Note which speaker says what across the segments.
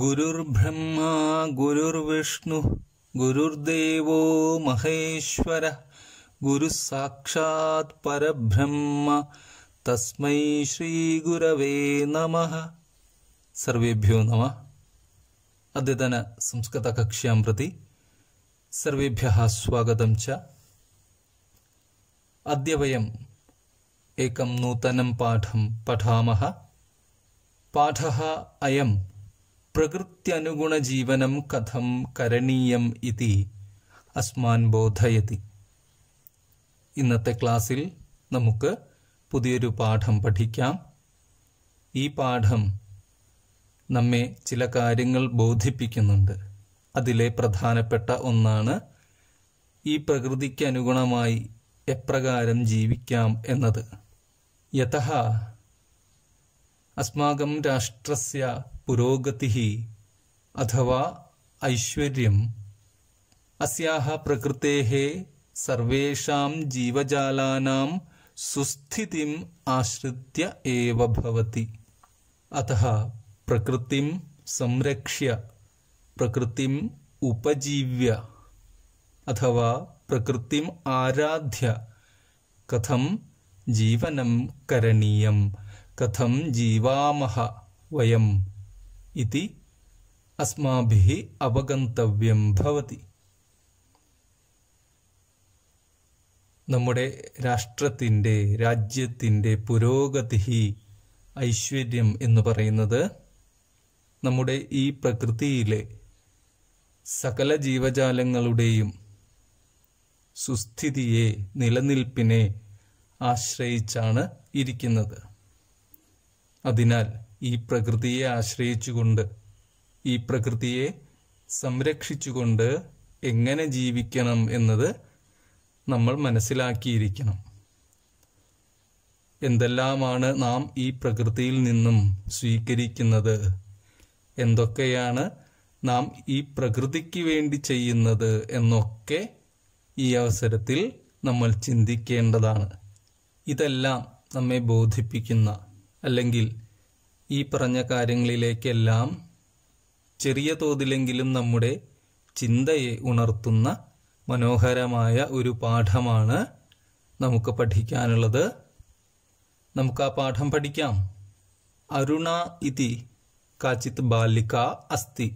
Speaker 1: गुरुर्ब्रह्मा गुरुर्विष्णुः गुरुर्देवो महेश्वरः गुरुस्साक्षात् परब्रह्म तस्मै श्रीगुरवे नमः सर्वेभ्यो नमः अद्यतनसंस्कृतकक्ष्यां प्रति सर्वेभ्यः स्वागतं च अद्य वयम् एकं नूतनं पाठं पठामः पाठः अयम् പ്രകൃത്യനുഗുണജീവനം കഥം കരണീയം ഇതി അസ്മാൻ ബോധയതി ഇന്നത്തെ ക്ലാസ്സിൽ നമുക്ക് പുതിയൊരു പാഠം പഠിക്കാം ഈ പാഠം നമ്മെ ചില കാര്യങ്ങൾ ബോധിപ്പിക്കുന്നുണ്ട് അതിലെ പ്രധാനപ്പെട്ട ഒന്നാണ് ഈ പ്രകൃതിക്ക് അനുഗുണമായി എപ്രകാരം ജീവിക്കാം എന്നത് യഥ अस्माकं राष्ट्रस्य अथवा ऐश्वर्य अस्याः प्रकृते सर्वेषां जीवजालानां सुस्थितिम् भवति अतः प्रकृति संरक्ष्य प्रकृति उपजीव्य अथवा प्रकृति आराध्य कथम जीवन करणीयम् കഥം ജീവാമഹ വയം ഇതി അസ്മാഭി അവഗന്തവ്യം ഭവതി നമ്മുടെ രാഷ്ട്രത്തിൻ്റെ രാജ്യത്തിൻ്റെ പുരോഗതി ഐശ്വര്യം എന്ന് പറയുന്നത് നമ്മുടെ ഈ പ്രകൃതിയിലെ സകല ജീവജാലങ്ങളുടെയും സുസ്ഥിതിയെ നിലനിൽപ്പിനെ ആശ്രയിച്ചാണ് ഇരിക്കുന്നത് അതിനാൽ ഈ പ്രകൃതിയെ ആശ്രയിച്ചുകൊണ്ട് ഈ പ്രകൃതിയെ സംരക്ഷിച്ചുകൊണ്ട് എങ്ങനെ ജീവിക്കണം എന്നത് നമ്മൾ മനസ്സിലാക്കിയിരിക്കണം എന്തെല്ലാമാണ് നാം ഈ പ്രകൃതിയിൽ നിന്നും സ്വീകരിക്കുന്നത് എന്തൊക്കെയാണ് നാം ഈ പ്രകൃതിക്ക് വേണ്ടി ചെയ്യുന്നത് എന്നൊക്കെ ഈ അവസരത്തിൽ നമ്മൾ ചിന്തിക്കേണ്ടതാണ് ഇതെല്ലാം നമ്മെ ബോധിപ്പിക്കുന്ന അല്ലെങ്കിൽ ഈ പറഞ്ഞ കാര്യങ്ങളിലേക്കെല്ലാം ചെറിയ തോതിലെങ്കിലും നമ്മുടെ ചിന്തയെ ഉണർത്തുന്ന മനോഹരമായ ഒരു പാഠമാണ് നമുക്ക് പഠിക്കാനുള്ളത് നമുക്ക് ആ പാഠം പഠിക്കാം അരുണ ഇതി കാചിത് ബാലിക അസ്തി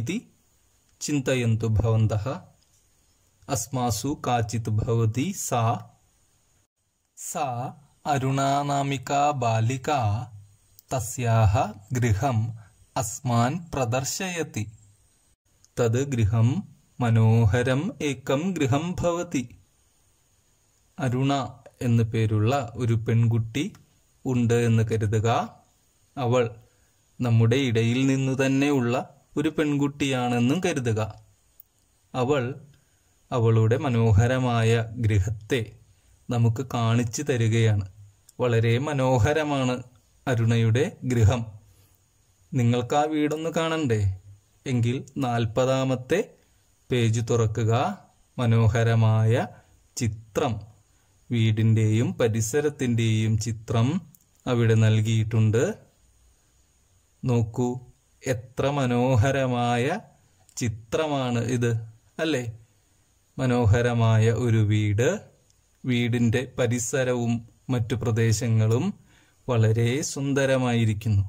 Speaker 1: ഇതി ചിന്തയന്തു ഭവന്ത അസ്മാസു കാചിത് ഭവതി സാ സാ അരുണാനാമിക ബാലിക തസ്യാഹ ഗൃഹം അസ്മാൻ പ്രദർശയതി തത് ഗൃഹം മനോഹരം ഏകം ഗൃഹം ഭവതി അരുണ എന്നു പേരുള്ള ഒരു പെൺകുട്ടി ഉണ്ട് എന്ന് കരുതുക അവൾ നമ്മുടെ ഇടയിൽ തന്നെ തന്നെയുള്ള ഒരു പെൺകുട്ടിയാണെന്നും കരുതുക അവൾ അവളുടെ മനോഹരമായ ഗൃഹത്തെ നമുക്ക് കാണിച്ചു തരികയാണ് വളരെ മനോഹരമാണ് അരുണയുടെ ഗൃഹം നിങ്ങൾക്ക് ആ വീടൊന്ന് കാണണ്ടേ എങ്കിൽ നാൽപ്പതാമത്തെ പേജ് തുറക്കുക മനോഹരമായ ചിത്രം വീടിൻ്റെയും പരിസരത്തിൻ്റെയും ചിത്രം അവിടെ നൽകിയിട്ടുണ്ട് നോക്കൂ എത്ര മനോഹരമായ ചിത്രമാണ് ഇത് അല്ലേ മനോഹരമായ ഒരു വീട് വീടിൻ്റെ പരിസരവും മറ്റു പ്രദേശങ്ങളും വളരെ സുന്ദരമായിരിക്കുന്നു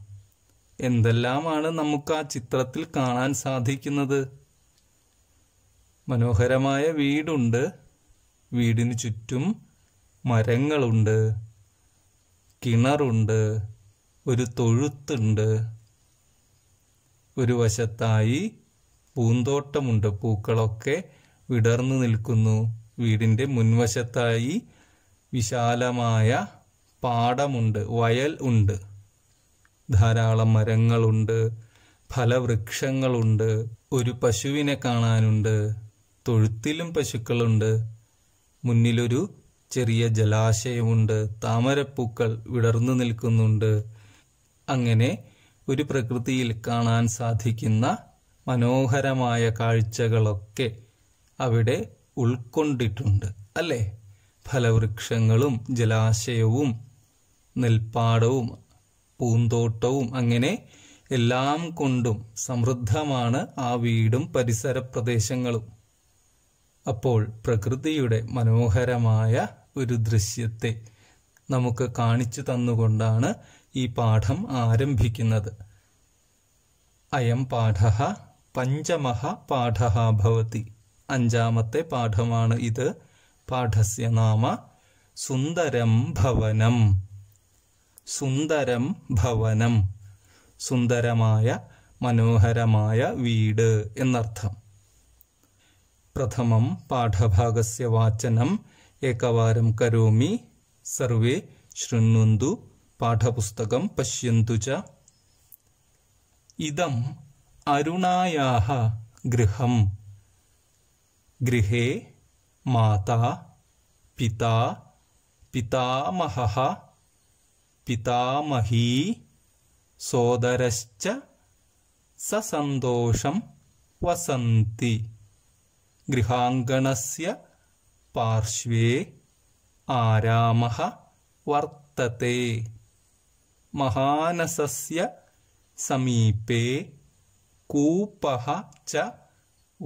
Speaker 1: എന്തെല്ലാമാണ് നമുക്ക് ആ ചിത്രത്തിൽ കാണാൻ സാധിക്കുന്നത് മനോഹരമായ വീടുണ്ട് വീടിന് ചുറ്റും മരങ്ങളുണ്ട് കിണറുണ്ട് ഒരു തൊഴുത്തുണ്ട് ഒരു വശത്തായി പൂന്തോട്ടമുണ്ട് പൂക്കളൊക്കെ വിടർന്നു നിൽക്കുന്നു വീടിൻ്റെ മുൻവശത്തായി വിശാലമായ പാടമുണ്ട് വയൽ ഉണ്ട് ധാരാളം മരങ്ങളുണ്ട് ഫലവൃക്ഷങ്ങളുണ്ട് ഒരു പശുവിനെ കാണാനുണ്ട് തൊഴുത്തിലും പശുക്കളുണ്ട് മുന്നിലൊരു ചെറിയ ജലാശയമുണ്ട് താമരപ്പൂക്കൾ വിടർന്നു നിൽക്കുന്നുണ്ട് അങ്ങനെ ഒരു പ്രകൃതിയിൽ കാണാൻ സാധിക്കുന്ന മനോഹരമായ കാഴ്ചകളൊക്കെ അവിടെ ഉൾക്കൊണ്ടിട്ടുണ്ട് അല്ലേ ഫലവൃക്ഷങ്ങളും ജലാശയവും നെൽപ്പാടവും പൂന്തോട്ടവും അങ്ങനെ എല്ലാം കൊണ്ടും സമൃദ്ധമാണ് ആ വീടും പരിസര പ്രദേശങ്ങളും അപ്പോൾ പ്രകൃതിയുടെ മനോഹരമായ ഒരു ദൃശ്യത്തെ നമുക്ക് കാണിച്ചു തന്നുകൊണ്ടാണ് ഈ പാഠം ആരംഭിക്കുന്നത് അയം പാഠ പഞ്ചമഹ പാഠ ഭവതി അഞ്ചാമത്തെ പാഠമാണ് ഇത് പാഠസ്യ നാമ സുന്ദരം ഭവനം സുന്ദരം ഭവനം സുന്ദരമായ മനോഹരമായ വീട് എന്നർത്ഥം പ്രഥമം പാഠഭാഗസ്യ വാചനം ഏകവാരം കരോമി സർവേ ശൃണ്വന്തു പാഠപുസ്തകം പശ്യന്തു ച ഇതം അരുണായാഹ ഗൃഹം ഗൃഹേ മാതാ പിതാ പിതാമഹ पितामही सोदरश्च ससन्तोषं वसन्ति गृहाङ्गणस्य पार्श्वे आरामः वर्तते महानसस्य समीपे कूपः च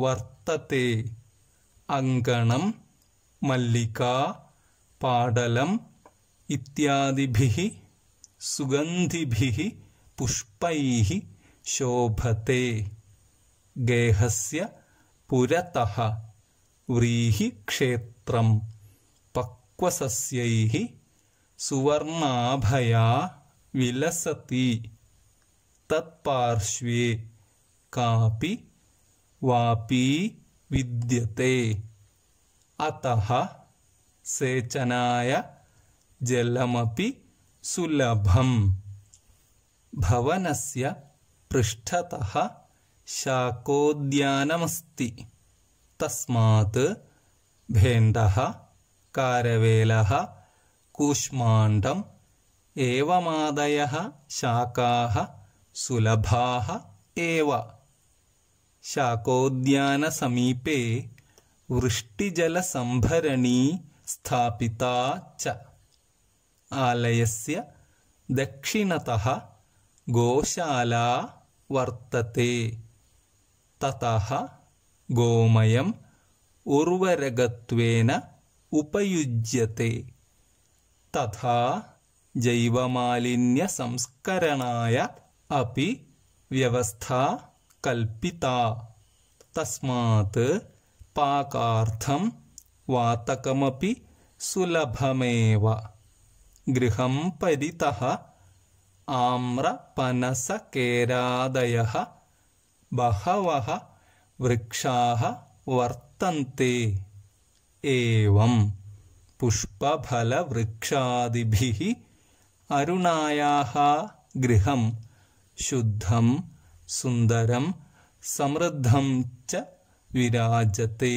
Speaker 1: वर्तते अङ्गणं मल्लिका पाडलम् इत्यादिभिः सुगन्धिभिः पुष्पैः शोभते गेहस्य पुरतः व्रीहिक्षेत्रं पक्वसस्यैः सुवर्णाभया विलसति तत्पार्श्वे कापि वापी विद्यते अतः सेचनाय जलमपि सुलभम् भवनस्य पृष्ठतः शाकोद्यानमस्ति तस्मात् भेण्डः कारवेलः कूष्माण्डम् एवमादयः शाकाः सुलभाः एव शाकोद्यानसमीपे वृष्टिजलसम्भरणी स्थापिता च आलयस्य दक्षिणतः गोशाला वर्तते ततः गोमयम् उर्वरकत्वेन उपयुज्यते तथा जैवमालिन्यसंस्करणाय अपि व्यवस्था कल्पिता तस्मात् पाकार्थं वातकमपि सुलभमेव गृहं परितः आम्रपनसकेरादयः बहवः वृक्षाः वर्तन्ते एवं पुष्पफलवृक्षादिभिः अरुणायाः गृहं शुद्धं सुन्दरं समृद्धं च विराजते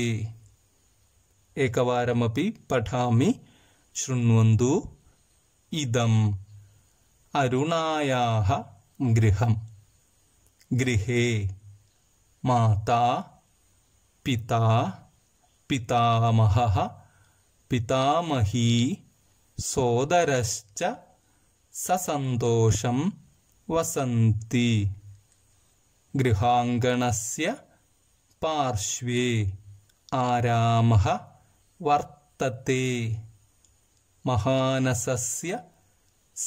Speaker 1: एकवारमपि पठामि शृण्वन्तु इदम् अरुणायाः गृहं गृहे माता पिता पितामहः पितामही सोदरश्च ससन्तोषं वसन्ति गृहाङ्गणस्य पार्श्वे आरामः वर्तते महानसस्य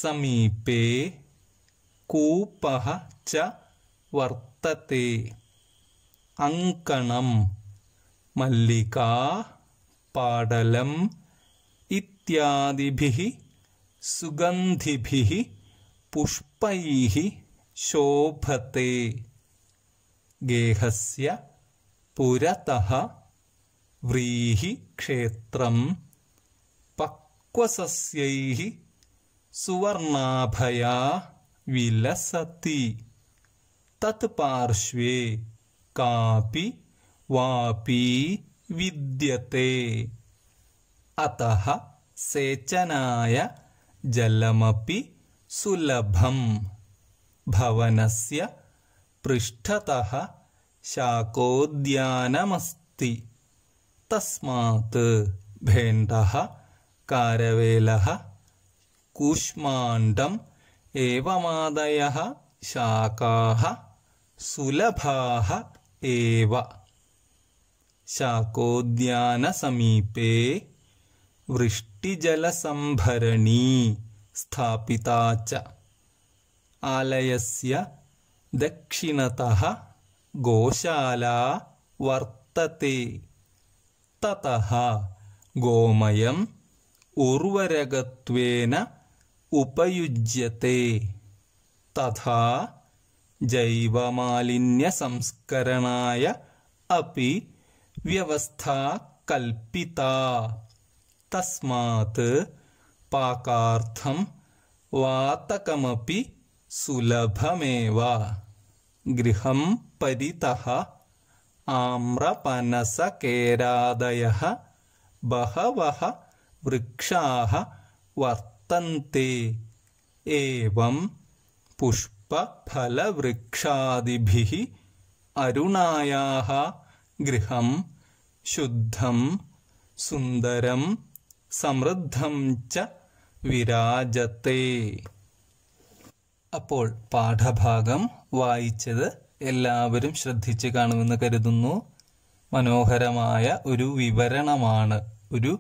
Speaker 1: समीपे कूपः च वर्तते अङ्कणं मल्लिका पाडलम् इत्यादिभिः सुगन्धिभिः पुष्पैः शोभते गेहस्य पुरतः व्रीहिक्षेत्रम् क्व सुवर्णाभया विलसति तत्पार्श्वे कापि वापी विद्यते अतः सेचनाय जलमपि सुलभम् भवनस्य पृष्ठतः शाकोद्यानमस्ति तस्मात् भेण्डः कारवेलह कूष्माण्डम् एवमादयः शाकाः सुलभाः एव शाकोद्यानसमीपे वृष्टिजलसम्भरणी स्थापिता च आलयस्य दक्षिणतः गोशाला वर्तते ततः गोमयं उर्वरकत्वेन उपयुज्यते तथा जैवमालिन्यसंस्करणाय अपि व्यवस्था कल्पिता तस्मात् पाकार्थं वातकमपि सुलभमेव गृहं परितः आम्रपनसकेरादयः बहवः വൃക്ഷാഹ വർത്തന്തെ ഏവം പുഷ്പഫലവൃക്ഷാദിഭിः അരുണായാः ഗൃഹം ശുദ്ധം സുന്ദരം സമൃദ്ധം ച വിരാജത്തെ അപ്പോൾ പാഠഭാഗം വായിച്ചത് എല്ലാവരും ശ്രദ്ധിച്ച് കാണുമെന്ന് കരുതുന്നു മനോഹരമായ ഒരു വിവരണമാണ് ഒരു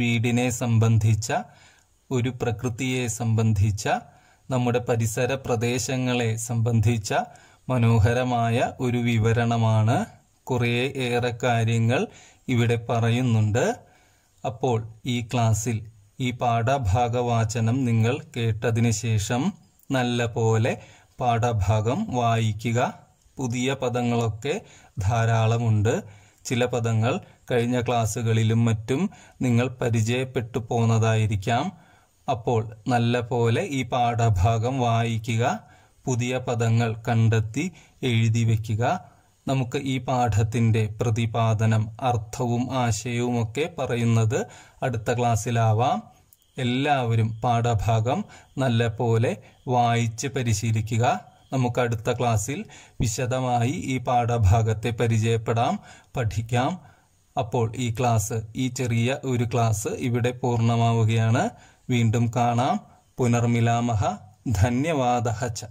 Speaker 1: വീടിനെ സംബന്ധിച്ച ഒരു പ്രകൃതിയെ സംബന്ധിച്ച നമ്മുടെ പരിസര പ്രദേശങ്ങളെ സംബന്ധിച്ച മനോഹരമായ ഒരു വിവരണമാണ് കുറേ ഏറെ കാര്യങ്ങൾ ഇവിടെ പറയുന്നുണ്ട് അപ്പോൾ ഈ ക്ലാസ്സിൽ ഈ പാഠഭാഗവാചനം നിങ്ങൾ കേട്ടതിന് ശേഷം നല്ല പോലെ പാഠഭാഗം വായിക്കുക പുതിയ പദങ്ങളൊക്കെ ധാരാളമുണ്ട് ചില പദങ്ങൾ കഴിഞ്ഞ ക്ലാസ്സുകളിലും മറ്റും നിങ്ങൾ പരിചയപ്പെട്ടു പോന്നതായിരിക്കാം അപ്പോൾ നല്ല പോലെ ഈ പാഠഭാഗം വായിക്കുക പുതിയ പദങ്ങൾ കണ്ടെത്തി എഴുതി വയ്ക്കുക നമുക്ക് ഈ പാഠത്തിന്റെ പ്രതിപാദനം അർത്ഥവും ആശയവുമൊക്കെ പറയുന്നത് അടുത്ത ക്ലാസ്സിലാവാം എല്ലാവരും പാഠഭാഗം നല്ല പോലെ വായിച്ച് പരിശീലിക്കുക നമുക്ക് അടുത്ത ക്ലാസ്സിൽ വിശദമായി ഈ പാഠഭാഗത്തെ പരിചയപ്പെടാം പഠിക്കാം അപ്പോൾ ഈ ക്ലാസ് ഈ ചെറിയ ഒരു ക്ലാസ് ഇവിടെ പൂർണ്ണമാവുകയാണ് വീണ്ടും കാണാം പുനർമിലാമഹ ധന്യവാദ ച